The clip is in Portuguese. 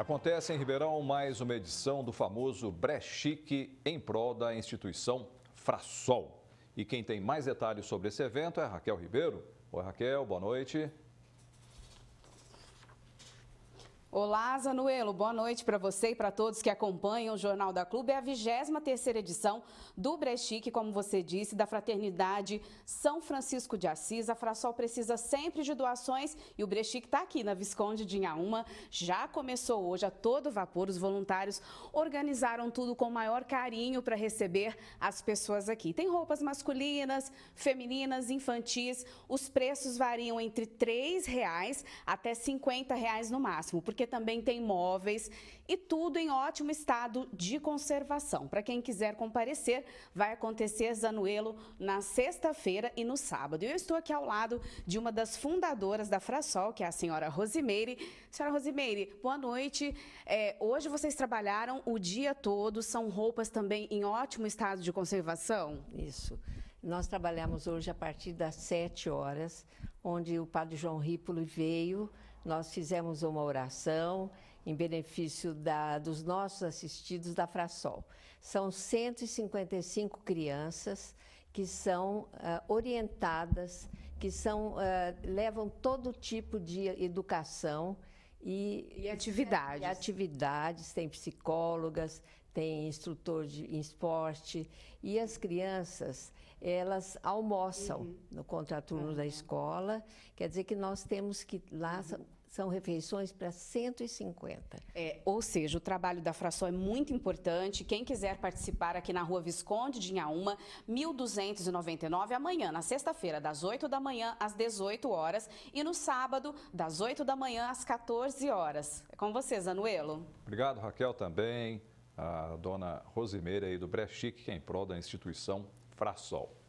Acontece em Ribeirão mais uma edição do famoso Brechique em prol da instituição Frassol. E quem tem mais detalhes sobre esse evento é Raquel Ribeiro. Oi, Raquel, boa noite. Olá, Zanuelo. Boa noite para você e para todos que acompanham o Jornal da Clube. É a 23 edição do Brechique, como você disse, da Fraternidade São Francisco de Assis. A Frassol precisa sempre de doações e o Brechique está aqui na Visconde de Inhaúma. Já começou hoje a todo vapor. Os voluntários organizaram tudo com o maior carinho para receber as pessoas aqui. Tem roupas masculinas, femininas, infantis. Os preços variam entre R$ 3,00 até R$ 50,00 no máximo, porque porque também tem móveis e tudo em ótimo estado de conservação. Para quem quiser comparecer, vai acontecer Zanuelo na sexta-feira e no sábado. Eu estou aqui ao lado de uma das fundadoras da Frasol, que é a senhora Rosimeire. Senhora Rosimeire, boa noite. É, hoje vocês trabalharam o dia todo, são roupas também em ótimo estado de conservação? Isso. Nós trabalhamos hoje a partir das 7 horas, onde o padre João Rípolo veio nós fizemos uma oração em benefício da, dos nossos assistidos da Frasol. São 155 crianças que são uh, orientadas, que são, uh, levam todo tipo de educação e, e atividades. E atividades, tem psicólogas, tem instrutor de, em esporte. E as crianças, elas almoçam uhum. no contraturno uhum. da escola. Quer dizer que nós temos que lá uhum são refeições para 150. É, ou seja, o trabalho da Fração é muito importante. Quem quiser participar aqui na Rua Visconde de Inhaúma, 1299, amanhã, na sexta-feira, das 8 da manhã às 18 horas e no sábado, das 8 da manhã às 14 horas. É com vocês, Anuelo. Obrigado, Raquel, também. A dona Rosimeira aí do Brechique, que é em prol da instituição Fraçol.